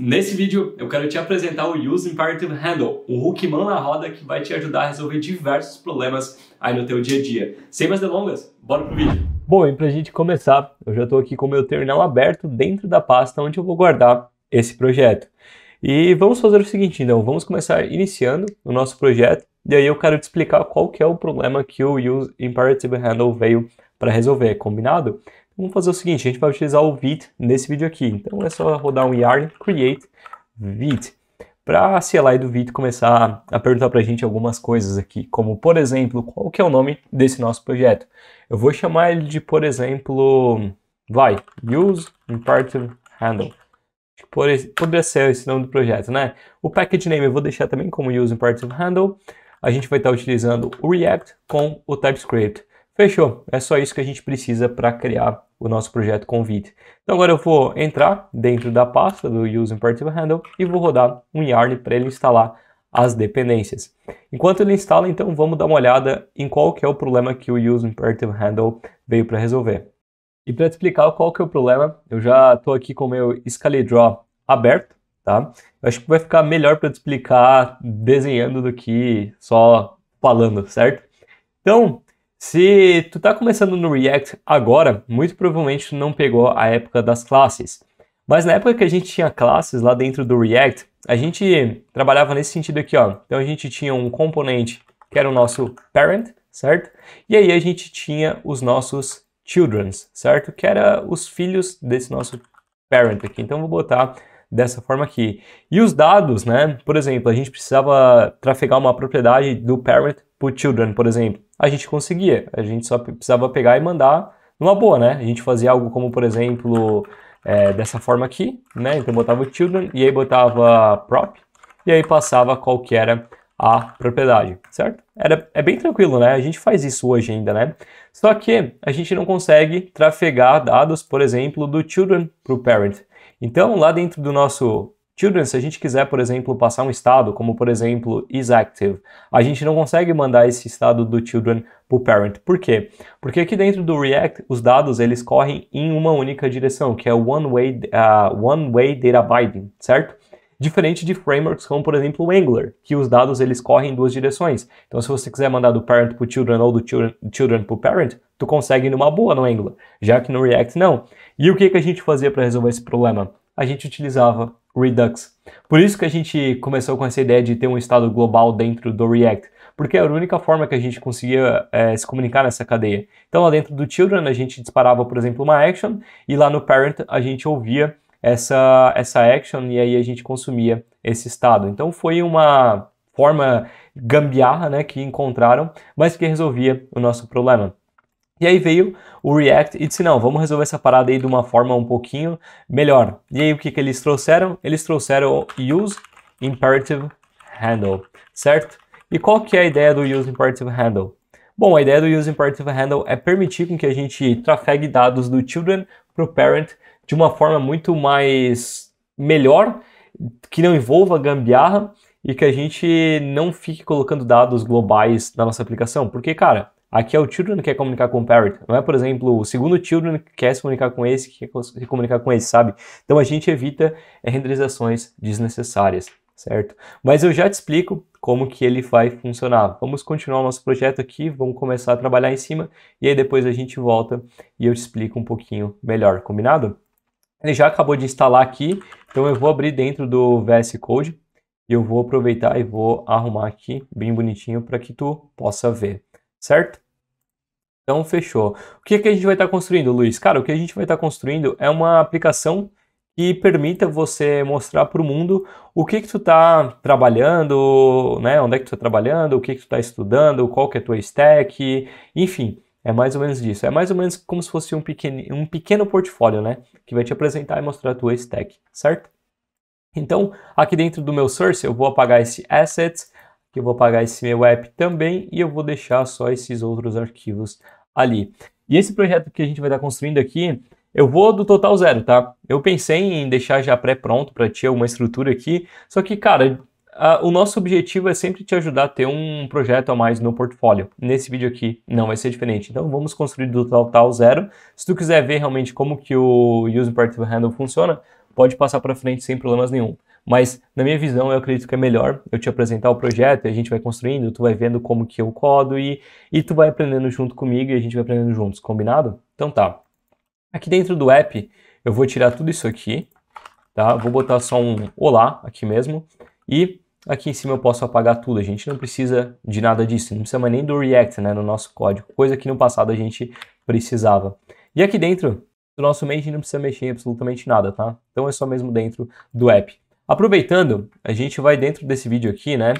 Nesse vídeo eu quero te apresentar o Use Imperative Handle, um mão na roda que vai te ajudar a resolver diversos problemas aí no teu dia a dia. Sem mais delongas, bora pro vídeo. Bom, e pra gente começar, eu já estou aqui com o meu terminal aberto dentro da pasta onde eu vou guardar esse projeto. E vamos fazer o seguinte então, vamos começar iniciando o nosso projeto e aí eu quero te explicar qual que é o problema que o Use Imperative Handle veio para resolver, combinado? Vamos fazer o seguinte, a gente vai utilizar o vit nesse vídeo aqui. Então é só rodar um yarn create vit para a CLI do vit começar a perguntar para a gente algumas coisas aqui, como por exemplo, qual que é o nome desse nosso projeto. Eu vou chamar ele de, por exemplo, vai, use imperative handle. Poderia ser esse nome do projeto, né? O package name eu vou deixar também como use imperative handle. A gente vai estar utilizando o React com o TypeScript. Fechou, é só isso que a gente precisa para criar o nosso projeto convite. Então agora eu vou entrar dentro da pasta do Use Impartial Handle e vou rodar um yarn para ele instalar as dependências. Enquanto ele instala, então vamos dar uma olhada em qual que é o problema que o Use Imperative Handle veio para resolver. E para te explicar qual que é o problema, eu já estou aqui com o meu Scale Draw aberto, tá? Eu acho que vai ficar melhor para te explicar desenhando do que só falando, certo? Então, se tu tá começando no React agora, muito provavelmente tu não pegou a época das classes. Mas na época que a gente tinha classes lá dentro do React, a gente trabalhava nesse sentido aqui, ó. Então a gente tinha um componente que era o nosso parent, certo? E aí a gente tinha os nossos childrens, certo? Que era os filhos desse nosso parent aqui. Então vou botar dessa forma aqui. E os dados, né? Por exemplo, a gente precisava trafegar uma propriedade do parent para children, por exemplo a gente conseguia. A gente só precisava pegar e mandar numa boa, né? A gente fazia algo como, por exemplo, é, dessa forma aqui, né? Então botava o children e aí botava prop e aí passava qual que era a propriedade, certo? Era, é bem tranquilo, né? A gente faz isso hoje ainda, né? Só que a gente não consegue trafegar dados, por exemplo, do children para o parent. Então, lá dentro do nosso Children, se a gente quiser, por exemplo, passar um estado, como por exemplo is active, a gente não consegue mandar esse estado do children para o parent. Por quê? Porque aqui dentro do React, os dados eles correm em uma única direção, que é one-way uh, one way data binding, certo? Diferente de frameworks como, por exemplo, o Angular, que os dados eles correm em duas direções. Então, se você quiser mandar do parent para o children ou do children, children para o parent, tu consegue numa boa no Angular, já que no React não. E o que, que a gente fazia para resolver esse problema? A gente utilizava Redux. Por isso que a gente começou com essa ideia de ter um estado global dentro do React, porque era a única forma que a gente conseguia é, se comunicar nessa cadeia. Então lá dentro do children a gente disparava, por exemplo, uma action e lá no parent a gente ouvia essa, essa action e aí a gente consumia esse estado. Então foi uma forma gambiarra né, que encontraram, mas que resolvia o nosso problema. E aí veio o React e disse, não, vamos resolver essa parada aí de uma forma um pouquinho melhor. E aí o que, que eles trouxeram? Eles trouxeram o Use Imperative Handle, certo? E qual que é a ideia do Use Imperative Handle? Bom, a ideia do Use Imperative Handle é permitir com que a gente trafegue dados do children para o parent de uma forma muito mais melhor, que não envolva gambiarra e que a gente não fique colocando dados globais na nossa aplicação. Porque, cara, Aqui é o children que quer comunicar com o parent. Não é, por exemplo, o segundo children que quer se comunicar com esse, que quer se comunicar com esse, sabe? Então a gente evita eh, renderizações desnecessárias, certo? Mas eu já te explico como que ele vai funcionar. Vamos continuar o nosso projeto aqui, vamos começar a trabalhar em cima e aí depois a gente volta e eu te explico um pouquinho melhor, combinado? Ele já acabou de instalar aqui, então eu vou abrir dentro do VS Code e eu vou aproveitar e vou arrumar aqui bem bonitinho para que tu possa ver certo? Então, fechou. O que, é que a gente vai estar tá construindo, Luiz? Cara, o que a gente vai estar tá construindo é uma aplicação que permita você mostrar para o mundo o que que tu está trabalhando, né? Onde é que tu está trabalhando, o que que tu está estudando, qual que é a tua stack, enfim. É mais ou menos disso. É mais ou menos como se fosse um pequeno, um pequeno portfólio, né? Que vai te apresentar e mostrar a tua stack, certo? Então, aqui dentro do meu source, eu vou apagar esse assets, eu vou pagar esse meu app também e eu vou deixar só esses outros arquivos ali. E esse projeto que a gente vai estar construindo aqui, eu vou do total zero, tá? Eu pensei em deixar já pré-pronto para ti alguma estrutura aqui, só que, cara, a, o nosso objetivo é sempre te ajudar a ter um projeto a mais no portfólio. Nesse vídeo aqui não vai ser diferente. Então vamos construir do total zero. Se tu quiser ver realmente como que o Use Particle Handle funciona, pode passar para frente sem problemas nenhum. Mas na minha visão, eu acredito que é melhor eu te apresentar o projeto e a gente vai construindo, tu vai vendo como que eu codo e, e tu vai aprendendo junto comigo e a gente vai aprendendo juntos, combinado? Então tá. Aqui dentro do app, eu vou tirar tudo isso aqui, tá? Vou botar só um olá aqui mesmo e aqui em cima eu posso apagar tudo. A gente não precisa de nada disso, não precisa mais nem do React, né, no nosso código, coisa que no passado a gente precisava. E aqui dentro do nosso main a gente não precisa mexer em absolutamente nada, tá? Então é só mesmo dentro do app. Aproveitando, a gente vai dentro desse vídeo aqui, né?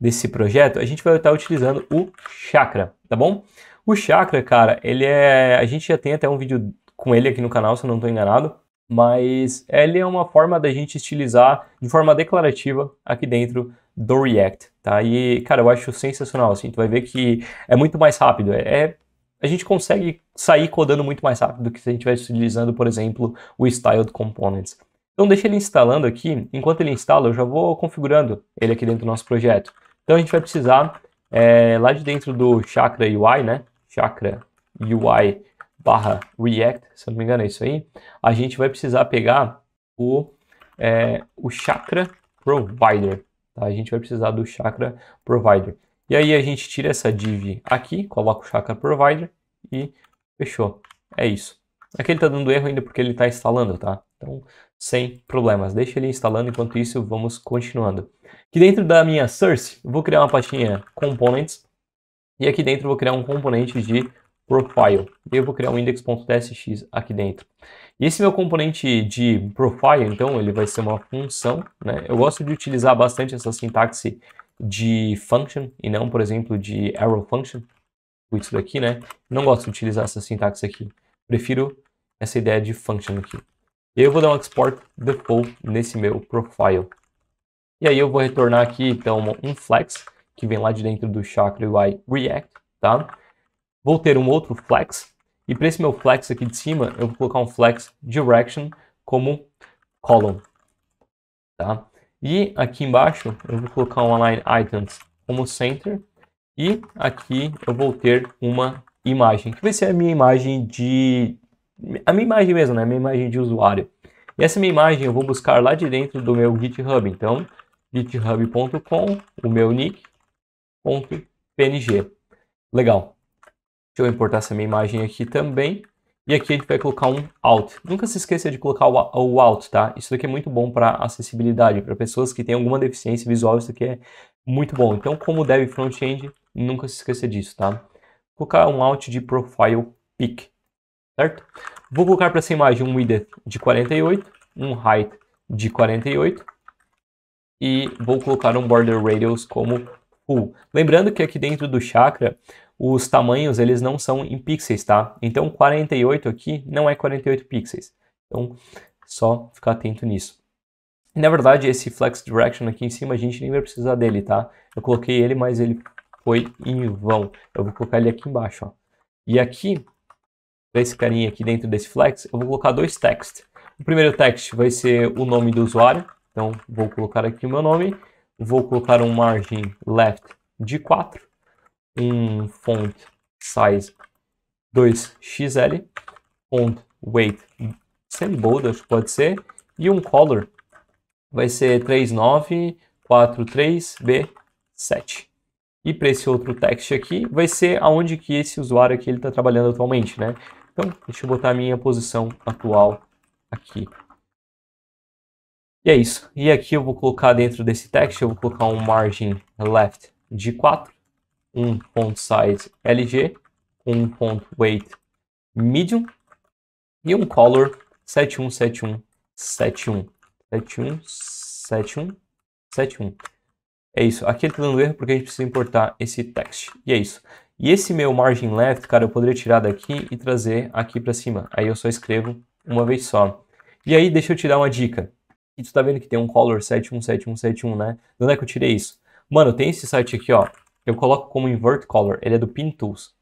Desse projeto, a gente vai estar utilizando o Chakra, tá bom? O Chakra, cara, ele é. A gente já tem até um vídeo com ele aqui no canal, se eu não estou enganado, mas ele é uma forma da gente estilizar de forma declarativa aqui dentro do React, tá? E, cara, eu acho sensacional, assim, tu vai ver que é muito mais rápido, é, é a gente consegue sair codando muito mais rápido do que se a gente estivesse utilizando, por exemplo, o Styled Components. Então deixa ele instalando aqui. Enquanto ele instala, eu já vou configurando ele aqui dentro do nosso projeto. Então a gente vai precisar, é, lá de dentro do Chakra UI, né? Chakra UI barra React, se eu não me engano é isso aí. A gente vai precisar pegar o, é, o Chakra Provider. Tá? A gente vai precisar do Chakra Provider. E aí a gente tira essa div aqui, coloca o Chakra Provider e fechou. É isso. Aqui ele está dando erro ainda porque ele está instalando, tá? Então sem problemas. Deixa ele instalando, enquanto isso vamos continuando. Aqui dentro da minha source, eu vou criar uma pastinha components e aqui dentro eu vou criar um componente de profile. E eu vou criar um index.tsx aqui dentro. E esse meu componente de profile, então, ele vai ser uma função, né? Eu gosto de utilizar bastante essa sintaxe de function e não, por exemplo, de arrow function, isso daqui, né? Não gosto de utilizar essa sintaxe aqui. Prefiro essa ideia de function aqui. Eu vou dar um export default nesse meu profile. E aí eu vou retornar aqui, então, um flex, que vem lá de dentro do Chakra UI React, tá? Vou ter um outro flex, e para esse meu flex aqui de cima, eu vou colocar um flex direction como column, tá? E aqui embaixo, eu vou colocar um align items como center, e aqui eu vou ter uma imagem, que vai ser a minha imagem de a minha imagem mesmo, né? Minha imagem de usuário. E essa minha imagem eu vou buscar lá de dentro do meu GitHub. Então, github.com, o meu nick.png. Legal. Deixa eu importar essa minha imagem aqui também. E aqui a gente vai colocar um out. Nunca se esqueça de colocar o out, tá? Isso daqui é muito bom para acessibilidade, para pessoas que têm alguma deficiência visual, isso daqui é muito bom. Então, como dev front-end, nunca se esqueça disso, tá? Vou colocar um out de profile pic certo? Vou colocar para essa imagem um width de 48, um height de 48 e vou colocar um border radius como full. Lembrando que aqui dentro do chakra os tamanhos eles não são em pixels, tá? Então 48 aqui não é 48 pixels. Então só ficar atento nisso. na verdade esse flex direction aqui em cima a gente nem vai precisar dele, tá? Eu coloquei ele, mas ele foi em vão. Eu vou colocar ele aqui embaixo, ó. E aqui desse carinha aqui dentro desse flex, eu vou colocar dois text. O primeiro text vai ser o nome do usuário, então vou colocar aqui o meu nome, vou colocar um margin left de 4, um font size 2xl, font weight sem bold, pode ser, e um color vai ser 3943b7. E para esse outro text aqui, vai ser aonde que esse usuário aqui está trabalhando atualmente, né? Então, deixa eu botar a minha posição atual aqui. E é isso. E aqui eu vou colocar dentro desse text, eu vou colocar um margin left de 4, um ponto size LG, um ponto weight medium e um color 717171. 717171. 71, 71. É isso. Aqui ele está dando erro porque a gente precisa importar esse text. E é isso. E esse meu margin left, cara, eu poderia tirar daqui e trazer aqui para cima. Aí eu só escrevo uma vez só. E aí, deixa eu te dar uma dica. E tu tá vendo que tem um color 717171, né? De onde é que eu tirei isso? Mano, tem esse site aqui, ó. Eu coloco como invert color. Ele é do Pintools. Tools.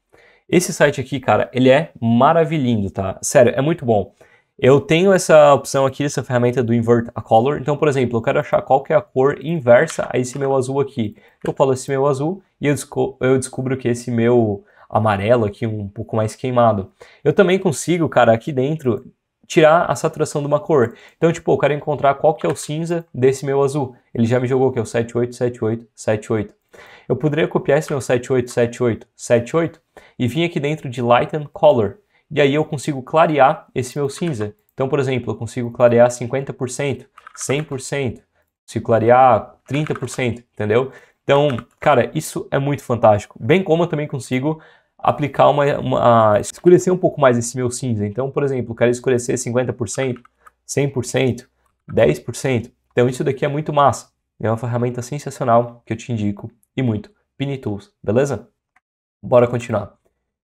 Esse site aqui, cara, ele é maravilhindo, tá? Sério, é muito bom. Eu tenho essa opção aqui, essa ferramenta do Invert a Color. Então, por exemplo, eu quero achar qual que é a cor inversa a esse meu azul aqui. Eu falo esse meu azul e eu, desco eu descubro que esse meu amarelo aqui, um pouco mais queimado. Eu também consigo, cara, aqui dentro, tirar a saturação de uma cor. Então, tipo, eu quero encontrar qual que é o cinza desse meu azul. Ele já me jogou que é o 787878. Eu poderia copiar esse meu 787878 e vir aqui dentro de Lighten Color e aí eu consigo clarear esse meu cinza. Então, por exemplo, eu consigo clarear 50%, 100%, consigo clarear 30%, entendeu? Então, cara, isso é muito fantástico. Bem como eu também consigo aplicar uma, uma escurecer um pouco mais esse meu cinza. Então, por exemplo, eu quero escurecer 50%, 100%, 10%. Então, isso daqui é muito massa. É uma ferramenta sensacional que eu te indico e muito. Tools, beleza? Bora continuar.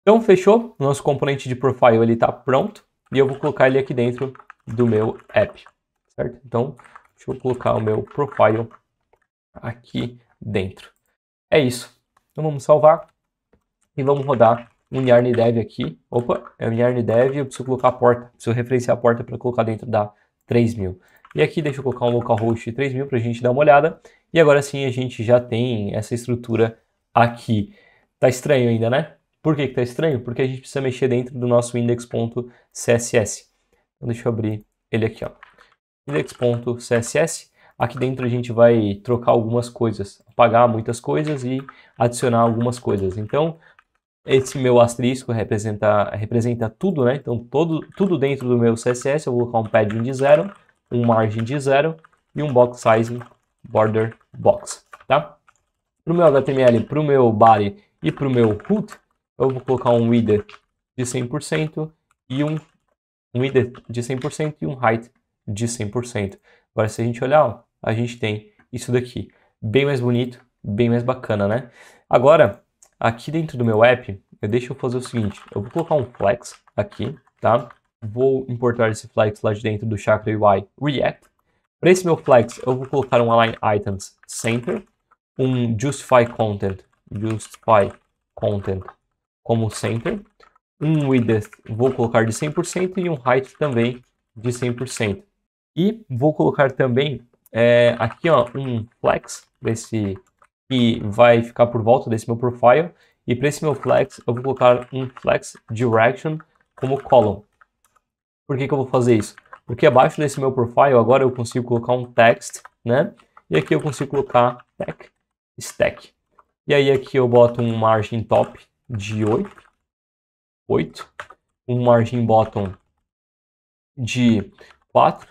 Então fechou, nosso componente de profile ele está pronto e eu vou colocar ele aqui dentro do meu app, certo? Então deixa eu colocar o meu profile aqui dentro. É isso. Então vamos salvar e vamos rodar um yarn dev aqui. Opa, é um yarn dev, eu preciso colocar a porta, preciso referenciar a porta para colocar dentro da 3000. E aqui deixa eu colocar um localhost 3000 para a gente dar uma olhada. E agora sim a gente já tem essa estrutura aqui. Tá estranho ainda, né? Por que está estranho? Porque a gente precisa mexer dentro do nosso index.css. Então deixa eu abrir ele aqui, ó. index.css. Aqui dentro a gente vai trocar algumas coisas, apagar muitas coisas e adicionar algumas coisas. Então, esse meu asterisco representa, representa tudo, né? Então, todo, tudo dentro do meu CSS, eu vou colocar um padding de zero, um margin de zero e um box sizing border box, tá? Para o meu HTML, para o meu body e para o meu root, eu vou colocar um width de 100% e um, um width de 100% e um height de 100%. Agora, se a gente olhar, ó, a gente tem isso daqui. Bem mais bonito, bem mais bacana, né? Agora, aqui dentro do meu app, eu deixo eu fazer o seguinte. Eu vou colocar um flex aqui, tá? Vou importar esse flex lá de dentro do Chakra UI React. Para esse meu flex, eu vou colocar um align items center, um justify content, justify content como center, um width vou colocar de 100% e um height também de 100%. E vou colocar também é, aqui ó, um flex desse que vai ficar por volta desse meu profile e para esse meu flex eu vou colocar um flex direction como column. Por que, que eu vou fazer isso? Porque abaixo desse meu profile agora eu consigo colocar um text, né? E aqui eu consigo colocar tech, stack. E aí aqui eu boto um margin top de 8, 8, um margin bottom de 4,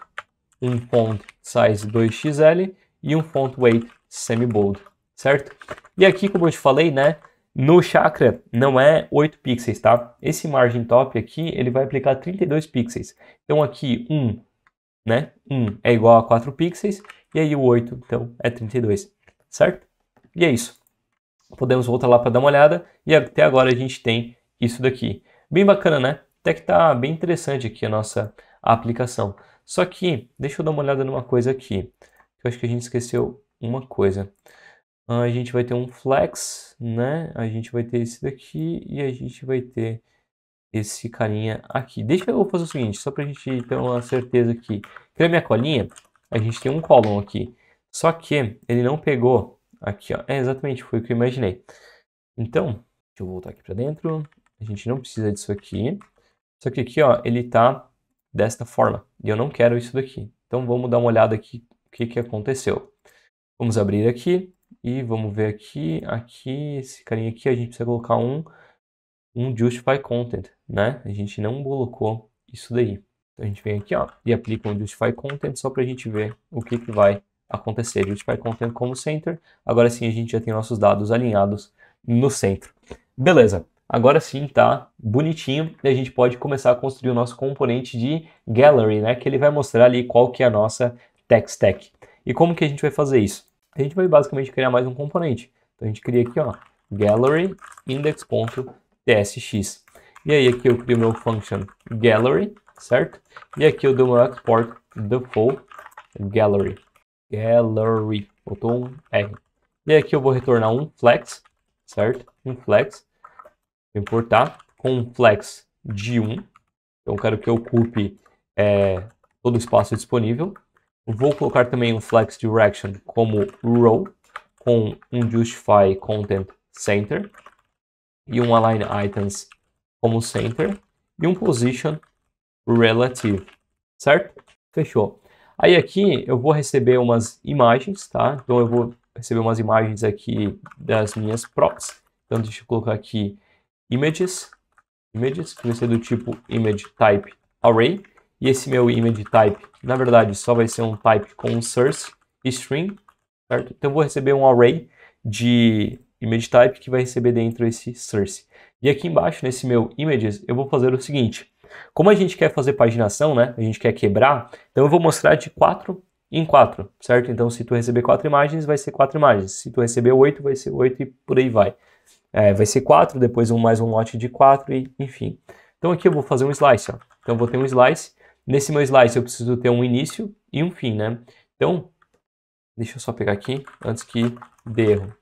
um font size 2xl e um font weight semi bold, certo? E aqui, como eu te falei, né, no Chakra não é 8 pixels, tá? Esse margin top aqui, ele vai aplicar 32 pixels. Então aqui 1, né, 1 é igual a 4 pixels e aí o 8, então, é 32, certo? E é isso podemos voltar lá para dar uma olhada. E até agora a gente tem isso daqui. Bem bacana, né? Até que tá bem interessante aqui a nossa aplicação. Só que, deixa eu dar uma olhada numa coisa aqui. Eu acho que a gente esqueceu uma coisa. Ah, a gente vai ter um flex, né? A gente vai ter esse daqui e a gente vai ter esse carinha aqui. Deixa eu fazer o seguinte, só para a gente ter uma certeza aqui. Criar minha colinha, a gente tem um colon aqui. Só que ele não pegou Aqui, ó. É, exatamente, foi o que eu imaginei. Então, deixa eu voltar aqui para dentro. A gente não precisa disso aqui. Só que aqui, ó, ele tá desta forma. E eu não quero isso daqui. Então, vamos dar uma olhada aqui o que, que aconteceu. Vamos abrir aqui e vamos ver aqui, aqui, esse carinha aqui, a gente precisa colocar um, um justify content, né? A gente não colocou isso daí. Então, a gente vem aqui, ó, e aplica um justify content só para a gente ver o que, que vai acontecer. A gente vai contendo como center. Agora sim a gente já tem nossos dados alinhados no centro. Beleza. Agora sim tá bonitinho e a gente pode começar a construir o nosso componente de gallery, né? Que ele vai mostrar ali qual que é a nossa tech stack. E como que a gente vai fazer isso? A gente vai basicamente criar mais um componente. Então a gente cria aqui, ó, gallery index.tsx. E aí aqui eu crio meu function gallery, certo? E aqui eu dou meu export default gallery gallery, botou um R. E aqui eu vou retornar um flex, certo? Um flex, vou importar com um flex de 1. Então eu quero que ocupe é, todo o espaço disponível. vou colocar também um flex direction como row, com um justify content center, e um align items como center, e um position relative, certo? Fechou. Aí aqui eu vou receber umas imagens, tá? Então eu vou receber umas imagens aqui das minhas props. Então deixa eu colocar aqui images, images, que vai ser do tipo image type array. E esse meu image type, na verdade, só vai ser um type com source string, certo? Então eu vou receber um array de image type que vai receber dentro esse source. E aqui embaixo, nesse meu images, eu vou fazer o seguinte. Como a gente quer fazer paginação, né? A gente quer quebrar, então eu vou mostrar de 4 em 4, certo? Então se tu receber 4 imagens, vai ser 4 imagens. Se tu receber 8, vai ser 8 e por aí vai. É, vai ser 4, depois um mais um lote de 4 e enfim. Então aqui eu vou fazer um slice, ó. Então eu vou ter um slice. Nesse meu slice eu preciso ter um início e um fim, né? Então, deixa eu só pegar aqui antes que dê erro.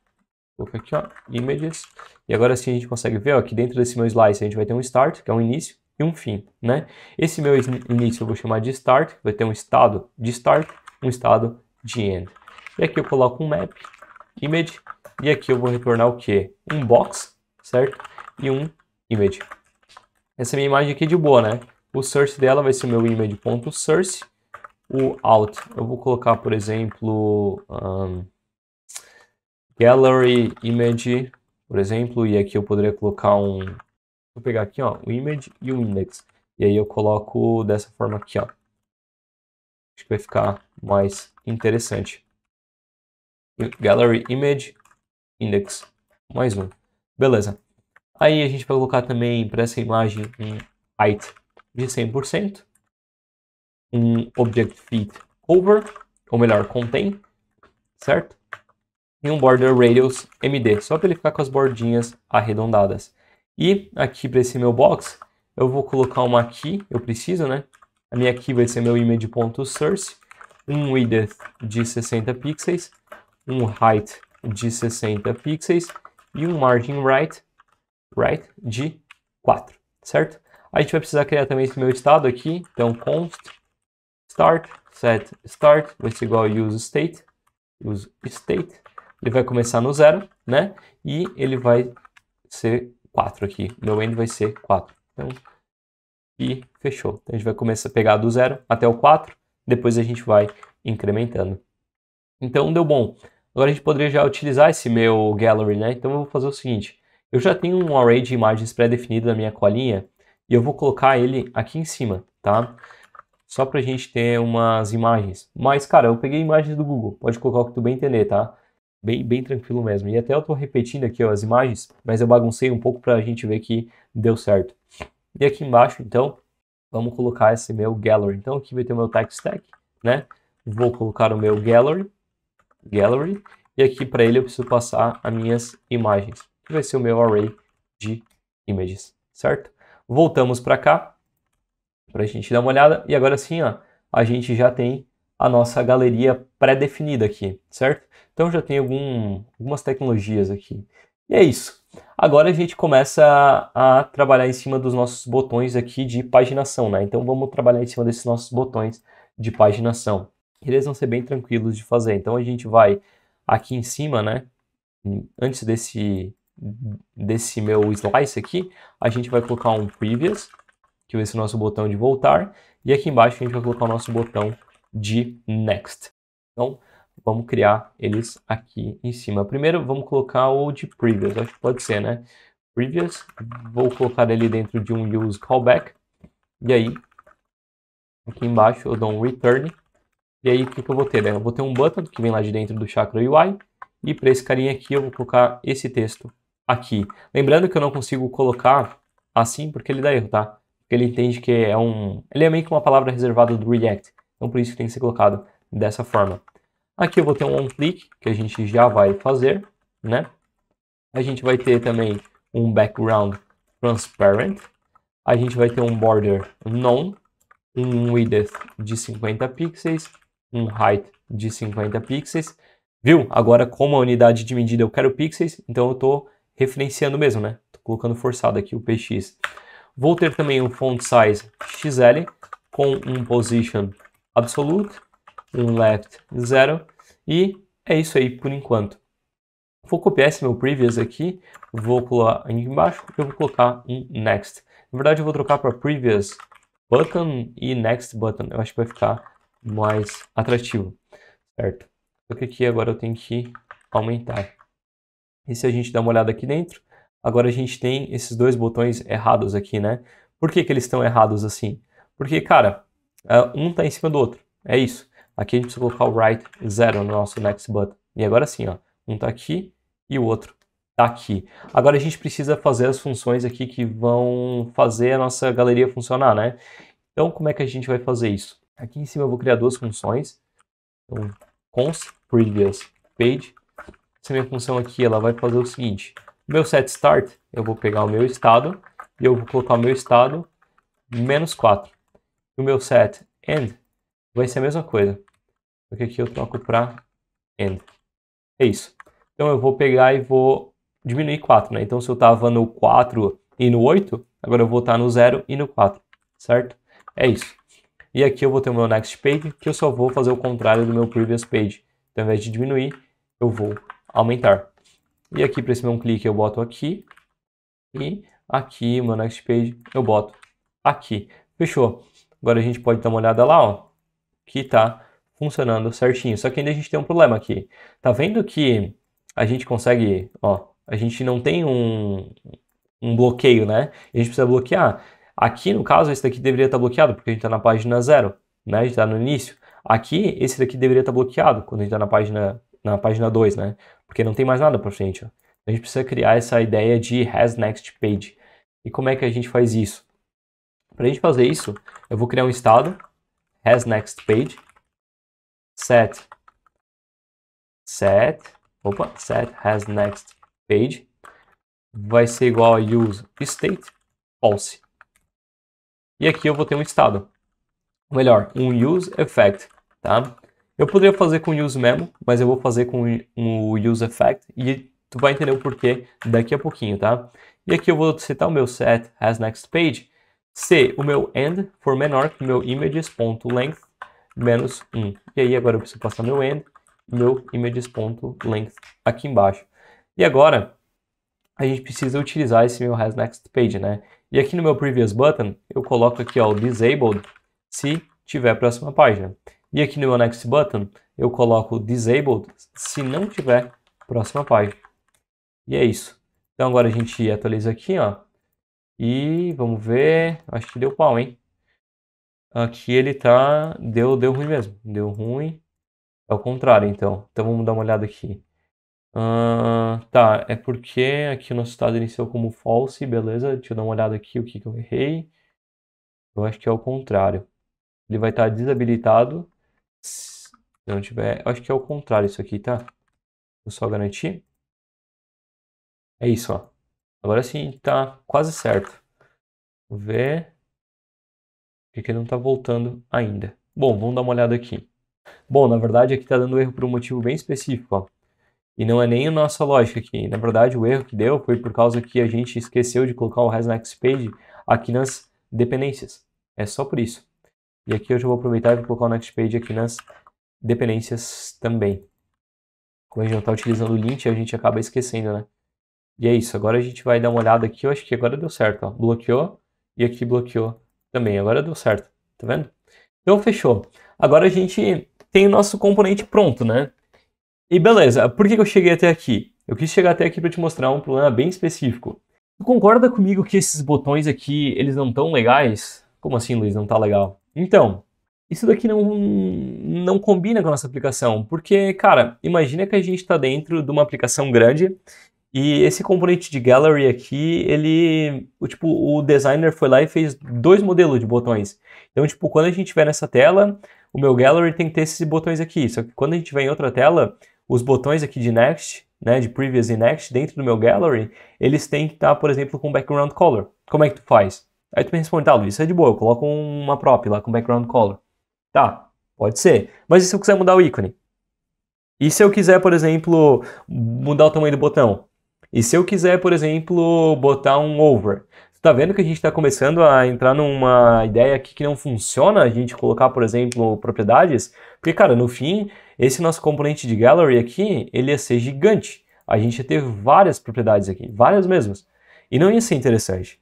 Vou colocar aqui, ó, images. E agora sim a gente consegue ver, ó, que dentro desse meu slice a gente vai ter um start, que é um início, e um fim, né? Esse meu início eu vou chamar de start, vai ter um estado de start, um estado de end. E aqui eu coloco um map, image, e aqui eu vou retornar o que? Um box, certo? E um image. Essa é minha imagem aqui é de boa, né? O source dela vai ser o meu image.source, o out, eu vou colocar, por exemplo, um, gallery image, por exemplo, e aqui eu poderia colocar um Vou pegar aqui, ó, o image e o index. E aí eu coloco dessa forma aqui, ó. Acho que vai ficar mais interessante. Gallery image index. Mais um. Beleza. Aí a gente vai colocar também para essa imagem um height de 100%. Um object fit over, ou melhor, contém, certo? E um border radius MD, só para ele ficar com as bordinhas arredondadas. E aqui para esse meu box, eu vou colocar uma key, eu preciso, né? A minha key vai ser meu image.source, um width de 60 pixels, um height de 60 pixels e um margin right, right de 4, certo? A gente vai precisar criar também esse meu estado aqui, então const start set start vai ser igual use state, use state, ele vai começar no zero, né? E ele vai ser 4 aqui. Meu end vai ser 4. Então, e fechou. Então, a gente vai começar a pegar do 0 até o 4, depois a gente vai incrementando. Então, deu bom. Agora a gente poderia já utilizar esse meu gallery, né? Então, eu vou fazer o seguinte. Eu já tenho um array de imagens pré-definido na minha colinha e eu vou colocar ele aqui em cima, tá? Só pra gente ter umas imagens. Mas, cara, eu peguei imagens do Google. Pode colocar o que tu bem entender, tá? bem, bem tranquilo mesmo. E até eu estou repetindo aqui ó, as imagens, mas eu baguncei um pouco para a gente ver que deu certo. E aqui embaixo, então, vamos colocar esse meu gallery. Então aqui vai ter o meu tag stack, né? Vou colocar o meu gallery, gallery, e aqui para ele eu preciso passar as minhas imagens, que vai ser o meu array de images, certo? Voltamos para cá, para a gente dar uma olhada, e agora sim, ó, a gente já tem a nossa galeria pré-definida aqui, certo? Então já tem algum, algumas tecnologias aqui. E é isso. Agora a gente começa a, a trabalhar em cima dos nossos botões aqui de paginação, né? Então vamos trabalhar em cima desses nossos botões de paginação. Eles vão ser bem tranquilos de fazer. Então a gente vai aqui em cima, né? Antes desse, desse meu slice aqui, a gente vai colocar um previous, que vai ser o nosso botão de voltar. E aqui embaixo a gente vai colocar o nosso botão de next. Então, vamos criar eles aqui em cima. Primeiro, vamos colocar o de previous, acho que pode ser, né? Previous, vou colocar ele dentro de um use callback. E aí, aqui embaixo, eu dou um return. E aí, o que, que eu vou ter? Né? Eu vou ter um button que vem lá de dentro do Chakra UI. E para esse carinha aqui, eu vou colocar esse texto aqui. Lembrando que eu não consigo colocar assim porque ele dá erro, tá? Porque ele entende que é um... Ele é meio que uma palavra reservada do React. Então, por isso que tem que ser colocado dessa forma. Aqui eu vou ter um on-click, que a gente já vai fazer, né? A gente vai ter também um background transparent. A gente vai ter um border none, um width de 50 pixels, um height de 50 pixels. Viu? Agora, como a unidade de medida eu quero pixels, então eu estou referenciando mesmo, né? Estou colocando forçado aqui o PX. Vou ter também um font size XL com um position absolute, um left 0 e é isso aí por enquanto. Vou copiar esse meu previous aqui, vou colar aqui embaixo e vou colocar um next. Na verdade eu vou trocar para previous button e next button, eu acho que vai ficar mais atrativo, certo? Só que aqui agora eu tenho que aumentar. E se a gente dá uma olhada aqui dentro, agora a gente tem esses dois botões errados aqui, né? Por que, que eles estão errados assim? Porque, cara, uh, um está em cima do outro. É isso. Aqui a gente precisa colocar o right zero no nosso next button. E agora sim, ó, um está aqui e o outro está aqui. Agora a gente precisa fazer as funções aqui que vão fazer a nossa galeria funcionar, né? Então como é que a gente vai fazer isso? Aqui em cima eu vou criar duas funções. Então, const previous page. Essa minha função aqui ela vai fazer o seguinte. Meu set start, eu vou pegar o meu estado e eu vou colocar o meu estado menos 4 o meu set end vai ser a mesma coisa. porque aqui eu troco para end. É isso. Então eu vou pegar e vou diminuir 4, né? Então se eu estava no 4 e no 8, agora eu vou estar tá no 0 e no 4, certo? É isso. E aqui eu vou ter o meu next page, que eu só vou fazer o contrário do meu previous page. Então ao invés de diminuir, eu vou aumentar. E aqui para esse meu clique eu boto aqui. E aqui, meu next page, eu boto aqui. Fechou. Agora a gente pode dar uma olhada lá, ó, que tá funcionando certinho. Só que ainda a gente tem um problema aqui. Tá vendo que a gente consegue, ó, a gente não tem um, um bloqueio, né? A gente precisa bloquear. Aqui, no caso, esse daqui deveria estar tá bloqueado, porque a gente está na página zero, né? A gente está no início. Aqui, esse daqui deveria estar tá bloqueado, quando a gente está na página, na página 2, né? Porque não tem mais nada para frente, ó. A gente precisa criar essa ideia de has next page. E como é que a gente faz isso? Para a gente fazer isso, eu vou criar um estado, has next page, set, set, opa, set has next page, vai ser igual a use state false. E aqui eu vou ter um estado, melhor, um use effect, tá? Eu poderia fazer com use memo, mas eu vou fazer com o use effect e tu vai entender o porquê daqui a pouquinho, tá? E aqui eu vou citar o meu set has next page se o meu end for menor que o meu images.length menos 1. E aí agora eu preciso passar meu end e meu images.length aqui embaixo. E agora a gente precisa utilizar esse meu has next page, né? E aqui no meu previous button, eu coloco aqui ó, o disabled se tiver a próxima página. E aqui no meu next button, eu coloco disabled se não tiver próxima página. E é isso. Então agora a gente atualiza aqui, ó. E vamos ver. Acho que deu pau, hein? Aqui ele tá. Deu, deu ruim mesmo. Deu ruim. É o contrário, então. Então vamos dar uma olhada aqui. Uh, tá, é porque aqui o nosso estado iniciou como false, beleza? Deixa eu dar uma olhada aqui o que, que eu errei. Eu acho que é o contrário. Ele vai estar tá desabilitado. Se não tiver. Eu acho que é o contrário isso aqui, tá? Vou só garantir. É isso, ó. Agora sim está quase certo. Vou ver. Por que ele não está voltando ainda? Bom, vamos dar uma olhada aqui. Bom, na verdade aqui está dando erro por um motivo bem específico. Ó. E não é nem a nossa lógica aqui. Na verdade, o erro que deu foi por causa que a gente esqueceu de colocar o ResNextPage aqui nas dependências. É só por isso. E aqui eu já vou aproveitar e colocar o NextPage aqui nas dependências também. Como a gente não está utilizando o lint, a gente acaba esquecendo, né? E é isso, agora a gente vai dar uma olhada aqui, eu acho que agora deu certo, ó. bloqueou e aqui bloqueou também, agora deu certo, tá vendo? Então fechou. Agora a gente tem o nosso componente pronto, né? E beleza, por que eu cheguei até aqui? Eu quis chegar até aqui para te mostrar um problema bem específico. Tu concorda comigo que esses botões aqui, eles não tão legais? Como assim, Luiz, não tá legal? Então, isso daqui não, não combina com a nossa aplicação, porque, cara, imagina que a gente está dentro de uma aplicação grande e esse componente de gallery aqui, ele, o, tipo, o designer foi lá e fez dois modelos de botões. Então, tipo, quando a gente tiver nessa tela, o meu gallery tem que ter esses botões aqui. Só que quando a gente tiver em outra tela, os botões aqui de next, né, de previous e next, dentro do meu gallery, eles têm que estar, por exemplo, com background color. Como é que tu faz? Aí tu me responde, tá, Luiz, isso é de boa, eu coloco uma prop lá com background color. Tá, pode ser. Mas e se eu quiser mudar o ícone? E se eu quiser, por exemplo, mudar o tamanho do botão? E se eu quiser, por exemplo, botar um over, você tá vendo que a gente está começando a entrar numa ideia aqui que não funciona a gente colocar, por exemplo, propriedades? Porque, cara, no fim, esse nosso componente de gallery aqui, ele ia ser gigante. A gente ia ter várias propriedades aqui, várias mesmas. E não ia ser interessante.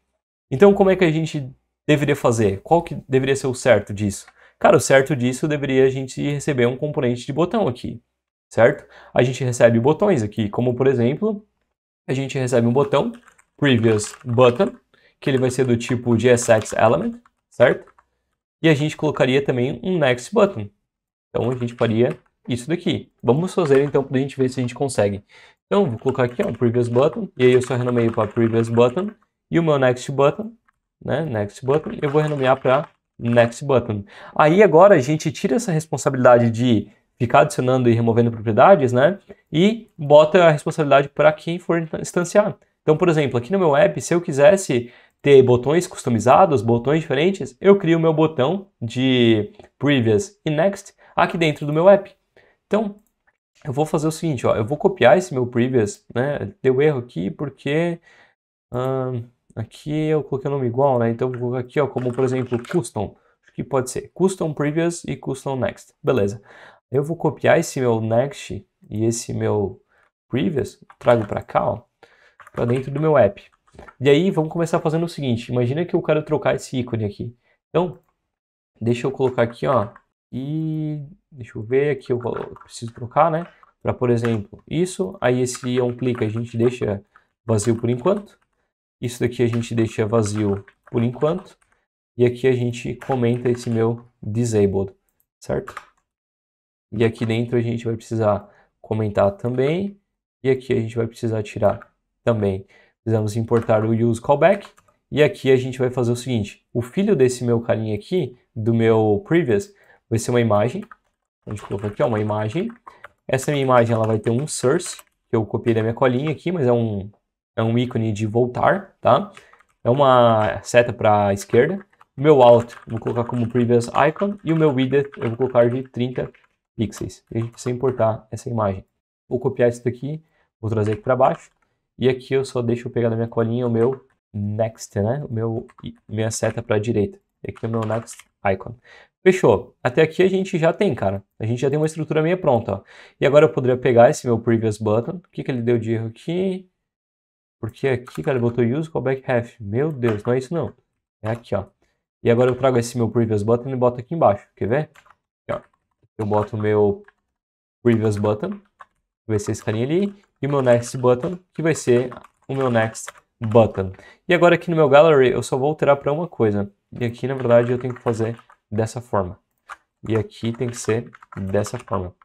Então, como é que a gente deveria fazer? Qual que deveria ser o certo disso? Cara, o certo disso deveria a gente receber um componente de botão aqui, certo? A gente recebe botões aqui, como por exemplo, a gente recebe um botão, previous button, que ele vai ser do tipo JSX element, certo? E a gente colocaria também um next button. Então a gente faria isso daqui. Vamos fazer então para a gente ver se a gente consegue. Então vou colocar aqui um previous button, e aí eu só renomeio para previous button, e o meu next button, né, next button, eu vou renomear para next button. Aí agora a gente tira essa responsabilidade de ficar adicionando e removendo propriedades, né? E bota a responsabilidade para quem for instanciar. Então, por exemplo, aqui no meu app, se eu quisesse ter botões customizados, botões diferentes, eu crio o meu botão de Previous e Next aqui dentro do meu app. Então, eu vou fazer o seguinte, ó, eu vou copiar esse meu Previous, né? Deu erro aqui porque hum, aqui eu coloquei o nome igual, né? Então, vou colocar aqui, ó, como por exemplo, Custom que pode ser custom previous e custom next. Beleza eu vou copiar esse meu next e esse meu previous, trago para cá, para dentro do meu app. E aí vamos começar fazendo o seguinte, imagina que eu quero trocar esse ícone aqui. Então, deixa eu colocar aqui, ó, e deixa eu ver aqui, eu, eu preciso trocar, né? Para, por exemplo, isso, aí esse é um clique a gente deixa vazio por enquanto. Isso daqui a gente deixa vazio por enquanto. E aqui a gente comenta esse meu disabled, certo? E aqui dentro a gente vai precisar comentar também. E aqui a gente vai precisar tirar também. Precisamos importar o use callback. E aqui a gente vai fazer o seguinte. O filho desse meu carinha aqui, do meu previous, vai ser uma imagem. A gente colocou aqui ó, uma imagem. Essa minha imagem ela vai ter um source, que eu copiei da minha colinha aqui, mas é um, é um ícone de voltar, tá? É uma seta para a esquerda. O meu alt vou colocar como previous icon e o meu width eu vou colocar de 30 pixels. E a gente precisa importar essa imagem. Vou copiar isso daqui, vou trazer aqui para baixo. E aqui eu só deixo eu pegar na minha colinha o meu next, né? O meu, minha seta para a direita. E aqui é o meu next icon. Fechou. Até aqui a gente já tem, cara. A gente já tem uma estrutura meio pronta. Ó. E agora eu poderia pegar esse meu previous button. O que, que ele deu de erro aqui? Porque aqui, cara, ele botou use callback half. Meu Deus, não é isso não. É aqui, ó. E agora eu trago esse meu previous button e boto aqui embaixo. Quer ver? eu boto o meu previous button, que vai ser esse carinha ali, e o meu next button, que vai ser o meu next button. E agora aqui no meu gallery eu só vou alterar para uma coisa. E aqui na verdade eu tenho que fazer dessa forma. E aqui tem que ser dessa forma.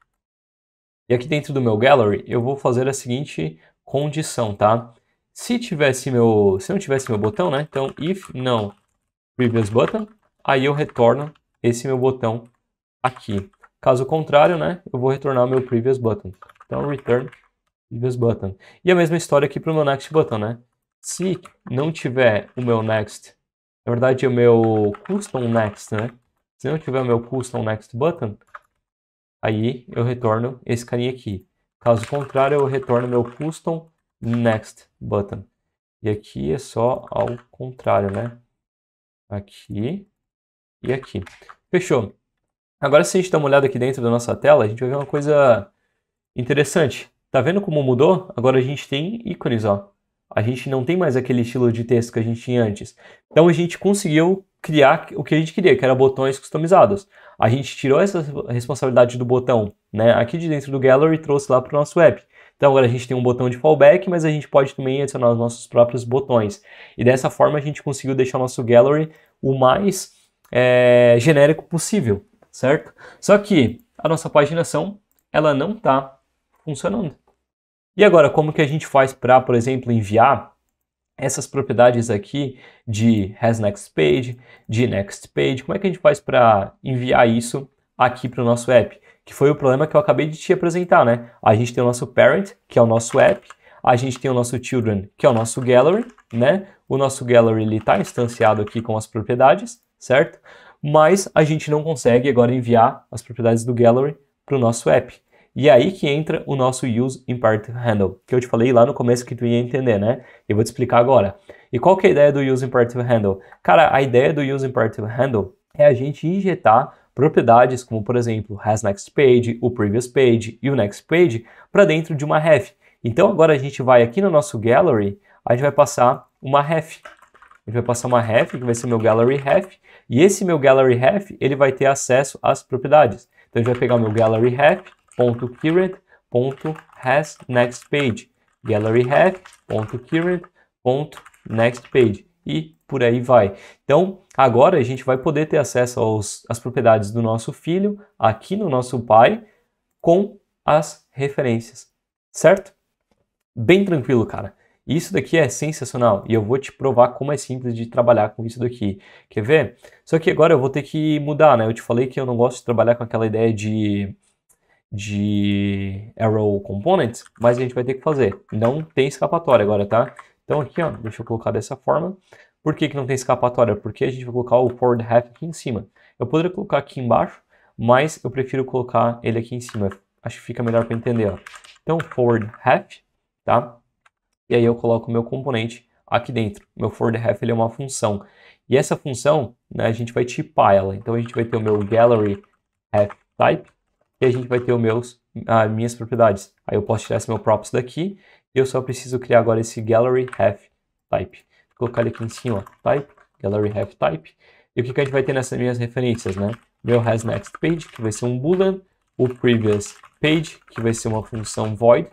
E aqui dentro do meu gallery eu vou fazer a seguinte condição, tá? Se tivesse meu, se não tivesse meu botão, né? Então if não previous button, aí eu retorno esse meu botão aqui. Caso contrário, né, eu vou retornar o meu previous button. Então, return previous button. E a mesma história aqui para o meu next button, né? Se não tiver o meu next, na verdade, o meu custom next, né? Se não tiver o meu custom next button, aí eu retorno esse carinha aqui. Caso contrário, eu retorno meu custom next button. E aqui é só ao contrário, né? Aqui e aqui. Fechou. Agora, se a gente dá uma olhada aqui dentro da nossa tela, a gente vai ver uma coisa interessante. Tá vendo como mudou? Agora a gente tem ícones, ó. A gente não tem mais aquele estilo de texto que a gente tinha antes. Então a gente conseguiu criar o que a gente queria, que era botões customizados. A gente tirou essa responsabilidade do botão, né, aqui de dentro do Gallery trouxe lá para o nosso app. Então agora a gente tem um botão de fallback, mas a gente pode também adicionar os nossos próprios botões. E dessa forma a gente conseguiu deixar o nosso Gallery o mais é, genérico possível certo? Só que a nossa paginação, ela não está funcionando. E agora, como que a gente faz para, por exemplo, enviar essas propriedades aqui de has next page, de next page, como é que a gente faz para enviar isso aqui para o nosso app? Que foi o problema que eu acabei de te apresentar, né? A gente tem o nosso parent, que é o nosso app, a gente tem o nosso children, que é o nosso gallery, né? O nosso gallery ele está instanciado aqui com as propriedades, certo? mas a gente não consegue agora enviar as propriedades do gallery para o nosso app. E é aí que entra o nosso use impart handle, que eu te falei lá no começo que tu ia entender, né? Eu vou te explicar agora. E qual que é a ideia do use imperative handle? Cara, a ideia do use imperative handle é a gente injetar propriedades como, por exemplo, has next page, o previous page e o next page para dentro de uma ref. Então agora a gente vai aqui no nosso gallery, a gente vai passar uma ref. A gente vai passar uma ref, que vai ser meu gallery ref, e esse meu gallery ref, ele vai ter acesso às propriedades. Então a gente vai pegar o meu gallery ref.current.hasNextPage, gallery ref.current.nextPage e por aí vai. Então, agora a gente vai poder ter acesso aos, às propriedades do nosso filho aqui no nosso pai com as referências, certo? Bem tranquilo, cara. Isso daqui é sensacional e eu vou te provar como é simples de trabalhar com isso daqui. Quer ver? Só que agora eu vou ter que mudar, né? Eu te falei que eu não gosto de trabalhar com aquela ideia de de arrow components, mas a gente vai ter que fazer. Não tem escapatória agora, tá? Então aqui, ó, deixa eu colocar dessa forma. Por que, que não tem escapatória? Porque a gente vai colocar o forward half aqui em cima. Eu poderia colocar aqui embaixo, mas eu prefiro colocar ele aqui em cima. Acho que fica melhor para entender, ó. Então, forward half, tá? e aí eu coloco o meu componente aqui dentro. Meu for the ref ele é uma função. E essa função, né, a gente vai tipar ela. Então a gente vai ter o meu gallery ref type e a gente vai ter o meus, as minhas propriedades. Aí eu posso tirar esse meu props daqui e eu só preciso criar agora esse gallery ref type. Vou colocar ele aqui em cima, type, gallery ref type. E o que, que a gente vai ter nessas minhas referências, né? Meu has next page, que vai ser um boolean, o previous page, que vai ser uma função void,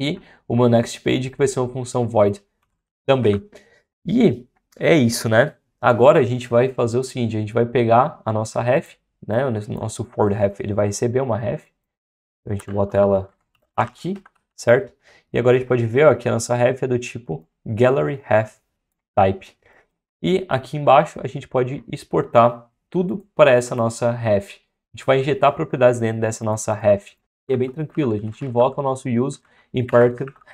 e meu next page que vai ser uma função void também. E é isso, né? Agora a gente vai fazer o seguinte, a gente vai pegar a nossa ref, né? O nosso for ref, ele vai receber uma ref. Então a gente bota ela aqui, certo? E agora a gente pode ver ó, que a nossa ref é do tipo gallery ref type. E aqui embaixo a gente pode exportar tudo para essa nossa ref. A gente vai injetar propriedades dentro dessa nossa ref. E é bem tranquilo, a gente invoca o nosso use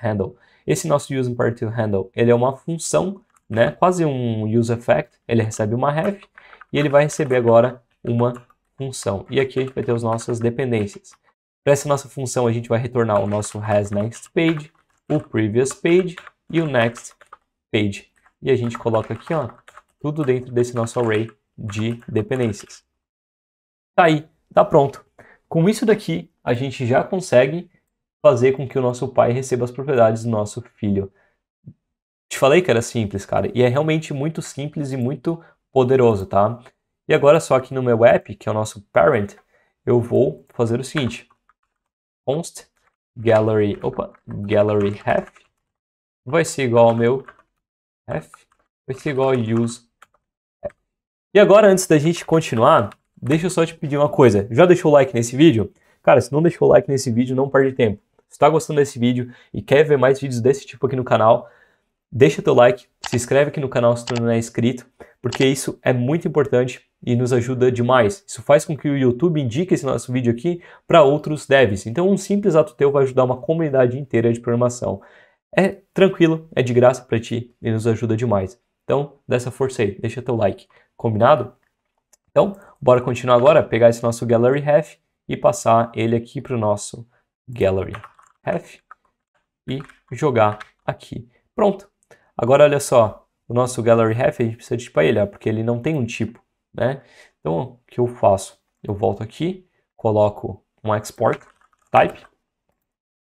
handle. Esse nosso use handle ele é uma função, né, quase um use effect. ele recebe uma ref e ele vai receber agora uma função. E aqui a gente vai ter as nossas dependências. Para essa nossa função, a gente vai retornar o nosso hasNextPage, o previousPage e o nextPage. E a gente coloca aqui, ó, tudo dentro desse nosso array de dependências. Tá aí, tá pronto. Com isso daqui, a gente já consegue fazer com que o nosso pai receba as propriedades do nosso filho. Te falei que era simples, cara, e é realmente muito simples e muito poderoso, tá? E agora só aqui no meu app, que é o nosso parent, eu vou fazer o seguinte: const gallery, opa, gallery half. vai ser igual ao meu f, vai ser igual ao use. E agora antes da gente continuar, deixa eu só te pedir uma coisa. Já deixou o like nesse vídeo? Cara, se não deixou o like nesse vídeo, não perde tempo está gostando desse vídeo e quer ver mais vídeos desse tipo aqui no canal, deixa teu like, se inscreve aqui no canal se tu não é inscrito, porque isso é muito importante e nos ajuda demais. Isso faz com que o YouTube indique esse nosso vídeo aqui para outros devs. Então, um simples ato teu vai ajudar uma comunidade inteira de programação. É tranquilo, é de graça para ti e nos ajuda demais. Então, dessa força aí, deixa teu like. Combinado? Então, bora continuar agora, pegar esse nosso Gallery Ref e passar ele aqui para o nosso Gallery ref e jogar aqui. Pronto. Agora olha só, o nosso gallery ref a gente precisa tipar ele, porque ele não tem um tipo, né? Então o que eu faço? Eu volto aqui, coloco um export type,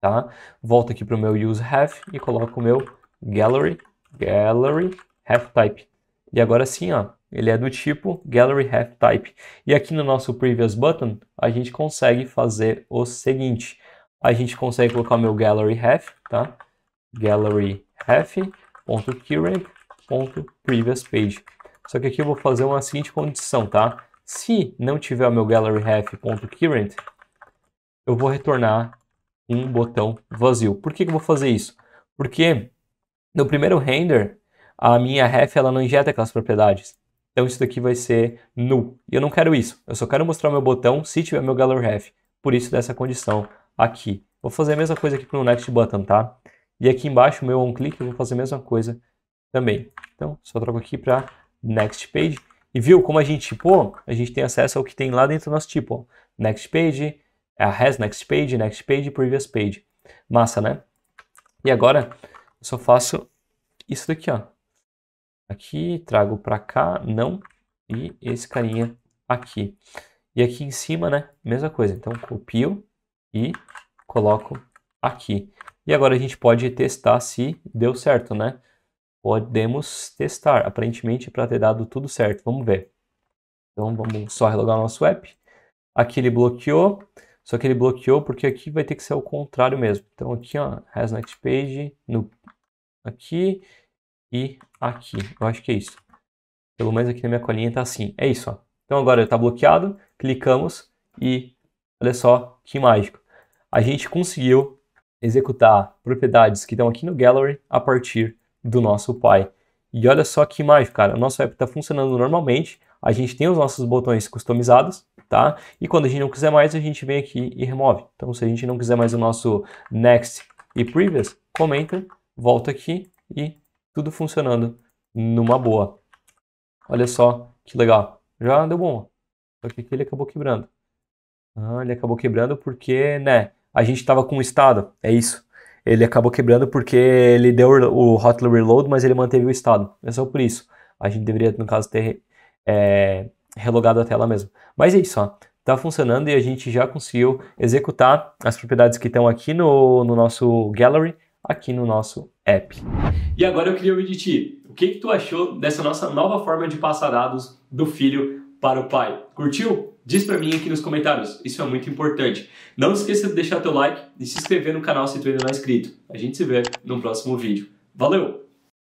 tá? Volto aqui para o meu use ref e coloco o meu gallery gallery ref type. E agora sim, ó, ele é do tipo Gallery Half Type. E aqui no nosso Previous Button, a gente consegue fazer o seguinte a gente consegue colocar o meu gallery ref, tá? gallery ref.curate.previousPage. Só que aqui eu vou fazer uma seguinte condição, tá? Se não tiver o meu gallery ref.current, eu vou retornar um botão vazio. Por que, que eu vou fazer isso? Porque no primeiro render, a minha ref ela não injeta aquelas propriedades. Então isso daqui vai ser null. E eu não quero isso. Eu só quero mostrar o meu botão se tiver meu gallery ref. Por isso dessa condição aqui. Vou fazer a mesma coisa aqui para o Next Button, tá? E aqui embaixo, meu on-click, eu vou fazer a mesma coisa também. Então, só troco aqui para Next Page. E viu como a gente pô A gente tem acesso ao que tem lá dentro do nosso tipo. Ó. Next Page, a é, Has Next Page, Next Page, Previous Page. Massa, né? E agora, eu só faço isso daqui, ó. Aqui, trago para cá, não. E esse carinha aqui. E aqui em cima, né? Mesma coisa. Então, copio e coloco aqui. E agora a gente pode testar se deu certo, né? Podemos testar, aparentemente para ter dado tudo certo, vamos ver. Então vamos só relogar o nosso app. Aqui ele bloqueou, só que ele bloqueou porque aqui vai ter que ser o contrário mesmo. Então aqui ó, has next page, no, aqui e aqui. Eu acho que é isso. Pelo menos aqui na minha colinha está assim. É isso, ó. Então agora ele está bloqueado, clicamos e olha só que mágico a gente conseguiu executar propriedades que estão aqui no gallery a partir do nosso Py. E olha só que mágico, cara. O nosso app está funcionando normalmente. A gente tem os nossos botões customizados, tá? E quando a gente não quiser mais, a gente vem aqui e remove. Então, se a gente não quiser mais o nosso Next e Previous, comenta, volta aqui e tudo funcionando numa boa. Olha só que legal. Já deu bom. Só que aqui ele acabou quebrando. Ah, ele acabou quebrando porque, né, a gente estava com o estado, é isso. Ele acabou quebrando porque ele deu o hot reload, mas ele manteve o estado. É só por isso. A gente deveria, no caso, ter é, relogado a tela mesmo. Mas é isso, ó. Tá funcionando e a gente já conseguiu executar as propriedades que estão aqui no, no nosso gallery, aqui no nosso app. E agora eu queria ouvir de ti. O que, que tu achou dessa nossa nova forma de passar dados do filho para o pai? Curtiu? Diz pra mim aqui nos comentários, isso é muito importante. Não esqueça de deixar teu like e se inscrever no canal se tu ainda não é inscrito. A gente se vê no próximo vídeo. Valeu!